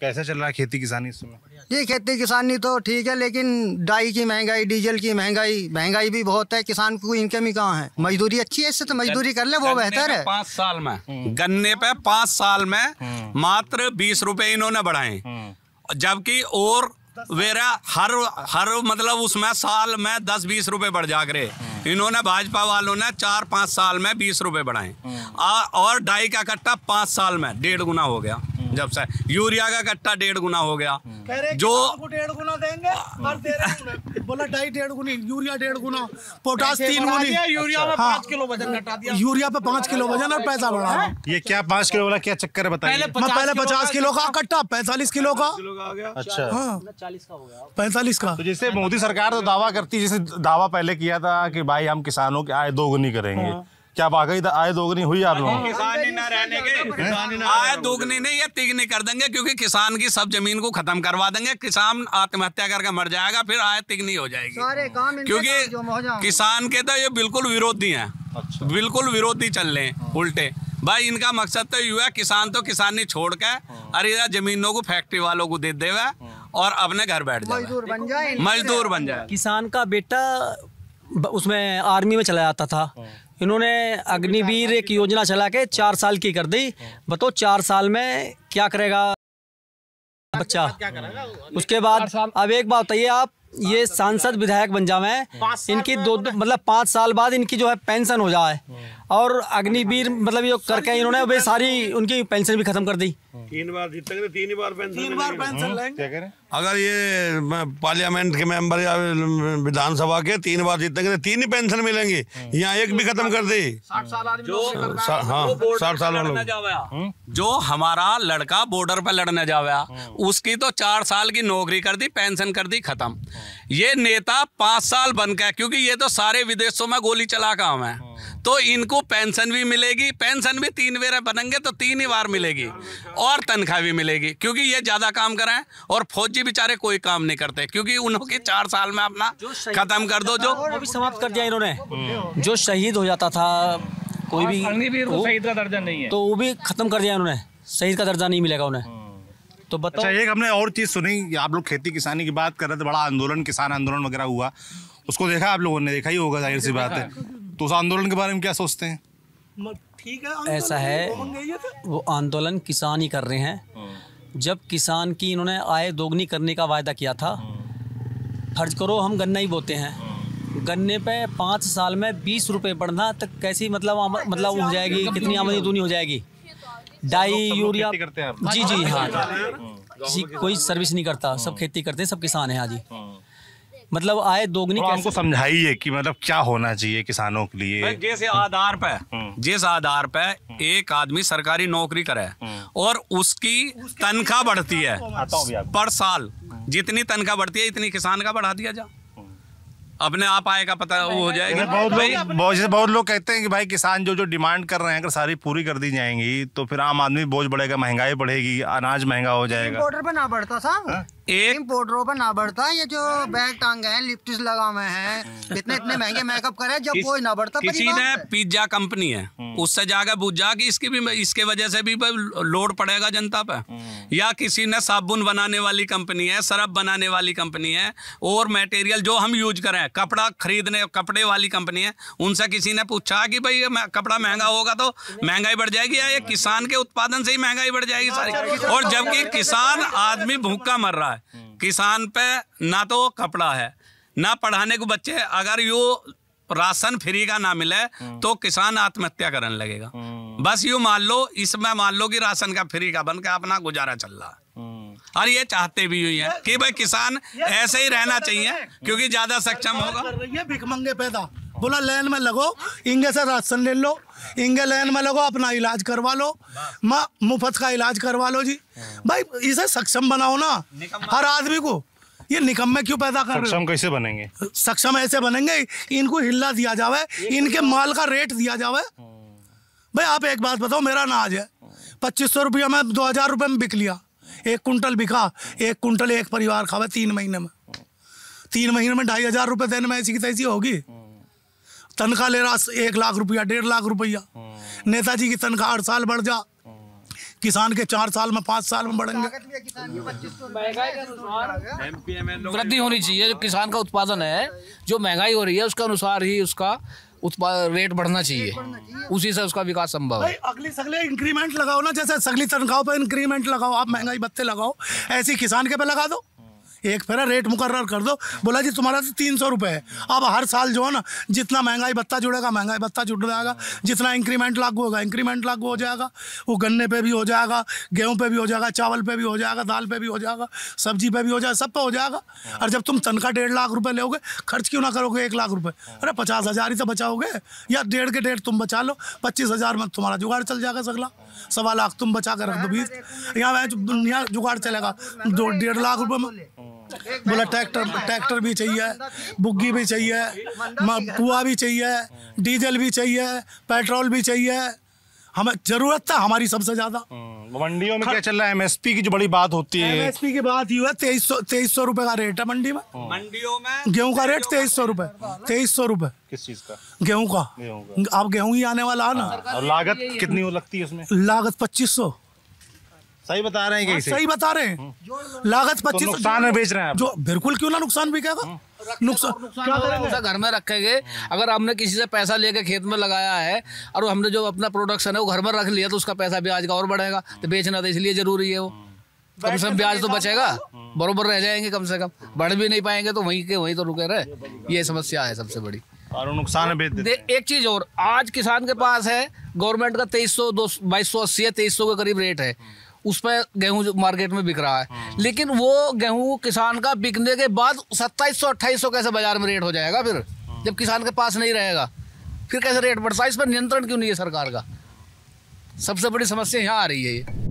कैसा चल रहा है खेती किसानी इस समय ये खेती किसानी तो ठीक है लेकिन डाई की महंगाई डीजल की महंगाई महंगाई भी बहुत है किसान को इनकम ही कहाँ है मजदूरी अच्छी है इससे तो मजदूरी कर ले वो बेहतर है पाँच साल में हम्म। गन्ने पे पाँच साल में हम्म। मात्र बीस रुपए इन्होंने बढ़ाए हम्म। जबकि और वेरा हर हर मतलब उसमें साल में दस बीस रुपए बढ़ जा रहे इन्होंने भाजपा वालों ने चार पाँच साल में बीस रुपए बढ़ाए और डाई का कट्टा पाँच साल में डेढ़ गुना हो गया जब से यूरिया का कट्टा डेढ़ गुना हो गया जो डेढ़ गुना देंगे और बोला डाई डेढ़ गुनी यूरिया डेढ़ गुना पोटास तीन गुनी यूरिया में हाँ। पाँच किलो वजन घटा दिया यूरिया पे पाँच किलो वजन और पैसा बढ़ा ये क्या पाँच किलो वाला क्या चक्कर है बताइए पहले पचास किलो का कट्टा पैंतालीस किलो का अच्छा, अच्छा। हाँ। चालीस का हो गया पैंतालीस का तो जैसे मोदी सरकार तो दावा करती जैसे दावा पहले किया था कि भाई हम किसानों की आय दोगुनी करेंगे हाँ। क्या वाकई आय दोगुनी हुई आप लोगों आय दोगुनी नहीं है तिगनी कर देंगे क्योंकि किसान की सब जमीन को खत्म करवा देंगे किसान आत्महत्या करके मर जाएगा फिर आय तिगनी हो जाएगी क्योंकि किसान के तो ये बिल्कुल विरोधी हैं अच्छा। बिल्कुल विरोधी चल रहे हैं हाँ। उल्टे भाई इनका मकसद तो यू है किसान तो किसानी छोड़ के हाँ। अरे जमीनों को फैक्ट्री वालों को दे देवे हाँ। और अपने घर बैठ जाए मजदूर बन जाए किसान का बेटा उसमें आर्मी में चला जाता था इन्होंने अग्निवीर एक योजना चला के चार साल की कर दी बताओ चार साल में क्या करेगा बच्चा उसके बाद अब एक बात बताइए आप ये सांसद विधायक बन जावे इनकी दो मतलब पांच साल बाद इनकी जो है पेंशन हो जाए हम्म। और अग्निवीर मतलब ये करके इन्होंने वे सारी उनकी पेंशन भी खत्म कर दी तीन बार जीतेंगे तीन बार पेंशन तीन बार पेंशन लेंगे अगर ये पार्लियामेंट के मेंबर या विधानसभा के तीन बार जीतेंगे तीन ही पेंशन मिलेंगी हम्म। यहाँ एक भी खत्म कर दी साल हाँ साठ साल जो हमारा लड़का बॉर्डर पर लड़ने जावे हम्म। उसकी तो चार साल की नौकरी कर दी पेंशन कर दी खत्म ये नेता पांच साल बन गए क्योंकि ये तो सारे विदेशों में गोली चला का हुआ है तो इनको पेंशन भी मिलेगी पेंशन भी तीन बेरे बनेंगे तो तीन ही बार मिलेगी और तनख्वाह भी मिलेगी क्योंकि ये ज़्यादा काम कर रहे हैं और फौजी बेचारे कोई काम नहीं करते क्योंकि उन्होंने अच्छा। चार साल में अपना ख़त्म कर दो जो अभी समाप्त कर दिया इन्होंने हाँ। जो शहीद हो जाता था कोई हाँ, भी तो शहीद का दर्जा नहीं है तो वो भी ख़त्म कर दिया इन्होंने शहीद का दर्जा नहीं मिलेगा उन्हें हाँ। तो अच्छा, बताओ अच्छा एक हमने और चीज़ सुनी आप लोग खेती किसानी की बात कर रहे थे बड़ा आंदोलन किसान आंदोलन वगैरह हुआ उसको देखा आप लोगों ने देखा ही होगा जाहिर सी बात है तो उस आंदोलन के बारे में क्या सोचते हैं ठीक है ऐसा है वो आंदोलन किसान ही कर रहे हैं हाँ। जब किसान की इन्होंने आय दोगुनी करने का वायदा किया था फर्ज हाँ। करो हम गन्ना ही बोते हैं हाँ। गन्ने पे पाँच साल में बीस रुपये बढ़ना तक कैसी मतलब मतलब तो हो जाएगी कितनी आमदनी दूनी हो जाएगी डाई यूरिया करते जी जी हाँ, हाँ।, हाँ। जी कोई सर्विस नहीं करता सब हाँ। खेती करते हैं सब किसान हैं जी मतलब आए दोगुनी कैसे समझाइए कि मतलब क्या होना चाहिए किसानों के लिए जैसे आधार पे जिस आधार पे एक आदमी सरकारी नौकरी करे और उसकी तनख्वाह बढ़ती है पर साल जितनी तनख्वाह बढ़ती है इतनी किसान का बढ़ा दिया जाए अपने आप आएगा का पता वो हो जाएगा बहुत लोग बहुत जैसे बहुत लोग कहते हैं कि भाई किसान जो जो डिमांड कर रहे हैं अगर सारी पूरी कर दी जाएंगी तो फिर आम आदमी बोझ बढ़ेगा महंगाई बढ़ेगी अनाज महंगा हो जाएगा बॉर्डर पर ना बढ़ता साहब हाँ? एक पाउडरों पर ना बढ़ता ये जो बैग टांग है लिपस्टिक लगा हुए हैं इतने इतने महंगे मेकअप करे जब कोई ना बढ़ता किसी ने पिज्जा कंपनी है हम्म। उससे जाकर बुझा कि इसकी भी इसके वजह से भी लोड पड़ेगा जनता पे हम्म। या किसी ने साबुन बनाने वाली कंपनी है सरफ बनाने वाली कंपनी है और मटेरियल जो हम यूज करें कपड़ा खरीदने कपड़े वाली कंपनी है उनसे किसी ने पूछा कि भाई कपड़ा महंगा होगा तो महंगाई बढ़ जाएगी या ये किसान के उत्पादन से ही महंगाई बढ़ जाएगी सारी अच्छा, और तो जबकि किसान आदमी भूखा मर रहा है हम्म। किसान पे ना तो कपड़ा है ना पढ़ाने को बच्चे अगर यो राशन फ्री का ना मिले हम्म। तो किसान आत्महत्या करने लगेगा हम्म। बस यू मान लो इसमें मान लो कि राशन का फ्री का बन के अपना गुजारा चल रहा और ये चाहते भी हुई है कि भाई किसान ऐसे ही रहना चाहिए क्योंकि ज्यादा सक्षम होगा भिकमंगे पैदा बोला लाइन में लगो इंगे से राशन ले लो इंगे लाइन में लगो अपना इलाज करवा लो माँ मुफ्त का इलाज करवा लो जी हाँ। भाई इसे सक्षम बनाओ ना हर आदमी को ये निकम में क्यों पैदा कर सक्षम कैसे बनेंगे सक्षम ऐसे बनेंगे इनको हिला दिया जावे तो इनके माल का रेट दिया जावे हाँ। भाई आप एक बात बताओ मेरा अनाज है पच्चीस सौ रुपया में दो हजार रुपये में बिक लिया एक कुंटल बिका एक कुंटल एक परिवार खावे तीन महीने में तीन महीने में ढाई हजार रुपये देने में ऐसी की तैसी होगी हाँ। तनख्वाह ले रहा एक लाख रुपया डेढ़ लाख रुपया हाँ। नेताजी की तनख्वाह हर साल बढ़ जा हाँ। किसान के चार साल में पाँच साल में बढ़ेंगे वृद्धि होनी चाहिए जो किसान का उत्पादन है जो महंगाई हो रही है उसके अनुसार ही उसका उत्पाद रेट बढ़ना चाहिए उसी से उसका विकास संभव है अगली सगले इंक्रीमेंट लगाओ ना जैसे सगली तनख्वाह पर इंक्रीमेंट लगाओ आप महंगाई भत्ते लगाओ ऐसी किसान के पे लगा दो एक फेरा रेट मुकर्र कर दो बोला जी तुम्हारा तो तीन सौ रुपये है अब हर साल जो है ना जितना महंगाई भत्ता जुड़ेगा महंगाई भत्ता जुड़ जाएगा जितना इंक्रीमेंट लागू होगा इंक्रीमेंट लागू हो जाएगा वो गन्ने पे भी हो जाएगा गेहूँ पे भी हो जाएगा चावल पे भी हो जाएगा दाल पे भी हो जाएगा सब्जी पे भी हो जाएगा सब पे हो जाएगा और जब तुम तनखा डेढ़ लाख रुपये लोगे खर्च क्यों ना करोगे एक लाख रुपये अरे पचास हज़ार ही तो बचाओगे या डेढ़ के डेढ़ तुम बचा लो पच्चीस हज़ार में तुम्हारा जुगाड़ चल जाएगा सगला सवा लाख तुम बचा कर रख दो बीस यहाँ यहाँ जुगाड़ चलेगा दो डेढ़ लाख रुपये में बोला ट्रैक्टर ट्रैक्टर भी चाहिए बुग्गी भी चाहिए कुआ भी चाहिए डीजल भी चाहिए पेट्रोल भी चाहिए हमें जरूरत था हमारी सबसे ज्यादा हम्म, मंडियों में क्या चल रहा है एमएसपी की जो बड़ी बात होती है एमएसपी की बात ही हुआ तेईस सौ तेईस सौ रूपये का रेट है मंडी में हम्म। मंडियों में गेहूं का रेट तेईस सौ रूपये तेईस सौ रूपये किस चीज का गेहूं का अब गेहूं ही आने वाला है ना लागत कितनी लगती है उसमें लागत पच्चीस सौ सही बता रहे हैं हाँ, सही बता रहे हैं हम्म। लागत तो पच्चीस नुकसान में बेच रहे हैं जो बिल्कुल क्यों ना नुकसान बिकेगा हम्म। तो नुकसान क्या घर में रखेंगे हम्म। अगर हमने किसी से पैसा लेके खेत में लगाया है और हमने जो अपना प्रोडक्शन है वो घर में रख लिया तो उसका पैसा ब्याज का और बढ़ेगा तो बेचना तो इसलिए जरूरी है वो कम से कम ब्याज तो बचेगा बरोबर रह जाएंगे कम से कम बढ़ भी नहीं पाएंगे तो वहीं के वहीं तो रुके रहे ये समस्या है सबसे बड़ी और नुकसान बेच एक चीज और आज किसान के पास है गवर्नमेंट का तेईस सौ दो बाईस सौ अस्सी है तेईस सौ के करीब रेट है उस पर गेहूँ मार्केट में बिक रहा है हाँ। लेकिन वो गेहूँ किसान का बिकने के बाद सत्ताईस सौ अट्ठाईस सौ कैसे बाजार में रेट हो जाएगा फिर हाँ। जब किसान के पास नहीं रहेगा फिर कैसे रेट बढ़ता है इस पर नियंत्रण क्यों नहीं है सरकार का सबसे बड़ी समस्या यहाँ आ रही है ये